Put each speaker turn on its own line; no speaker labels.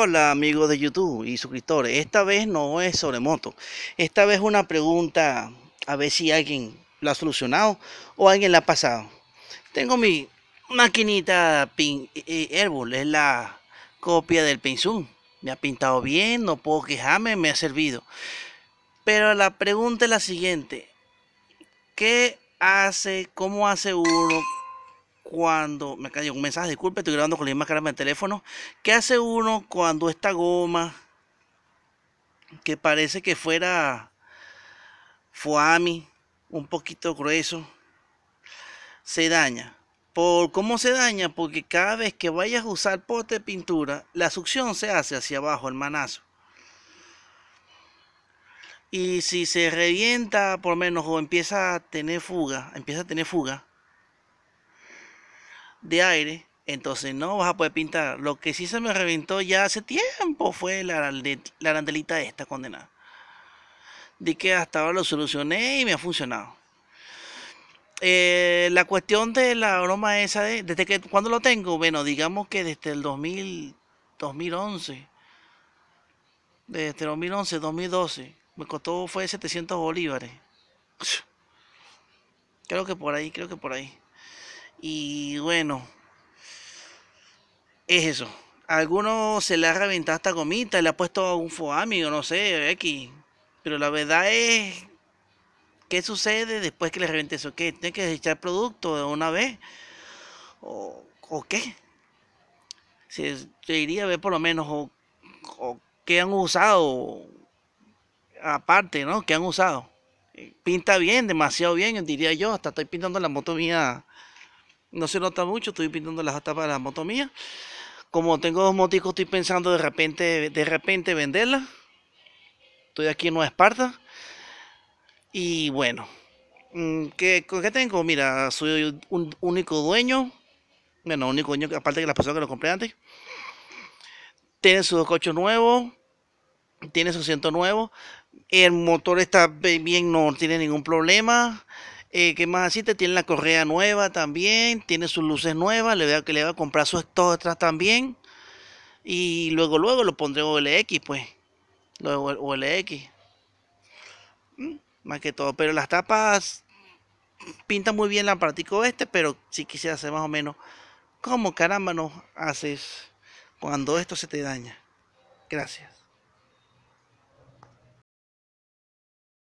hola amigos de YouTube y suscriptores. Esta vez no es sobre moto. Esta vez una pregunta a ver si alguien la ha solucionado o alguien la ha pasado. Tengo mi maquinita pin, árbol eh, es la copia del Pinzoom. Me ha pintado bien, no puedo quejarme, me ha servido. Pero la pregunta es la siguiente. ¿Qué hace, cómo hace uno cuando me cayó un mensaje, disculpe, estoy grabando con la misma cara en teléfono. ¿Qué hace uno cuando esta goma que parece que fuera fuami, un poquito grueso, se daña? ¿Por cómo se daña? Porque cada vez que vayas a usar pote de pintura, la succión se hace hacia abajo, el manazo. Y si se revienta por menos o empieza a tener fuga, empieza a tener fuga, de aire, entonces no vas a poder pintar. Lo que sí se me reventó ya hace tiempo fue la, arandelita esta condenada. De que hasta ahora lo solucioné y me ha funcionado. Eh, la cuestión de la broma esa de, desde que cuando lo tengo, bueno, digamos que desde el 2000, 2011, desde el 2011, 2012, me costó fue 700 bolívares. Creo que por ahí, creo que por ahí. Y bueno, es eso. algunos se le ha reventado esta gomita, le ha puesto un foami o no sé, X. Pero la verdad es, ¿qué sucede después que le reventes eso? ¿Qué? ¿Tiene que echar producto de una vez? ¿O, o qué? Se, a diría ver por lo menos o, qué han usado aparte, ¿no? ¿Qué han usado. Pinta bien, demasiado bien, diría yo. Hasta estoy pintando la moto mía no se nota mucho, estoy pintando las tapas de la moto mía Como tengo dos moticos, estoy pensando de repente, de repente venderla Estoy aquí en Nueva Esparta. Y bueno, mm, ¿qué, tengo? Mira, soy un único dueño. Bueno, único dueño, aparte de las personas que lo compré antes. Tiene su coche nuevo Tiene su asiento nuevo. El motor está bien, no tiene ningún problema. Eh, ¿Qué más así? Te tiene la correa nueva también, tiene sus luces nuevas, le veo que le va a comprar sus atrás también. Y luego, luego lo pondré OLX, pues. Luego OLX. Mm, más que todo. Pero las tapas pintan muy bien la práctica este, pero si quisiera hacer más o menos. ¿Cómo caramba no haces cuando esto se te daña? Gracias.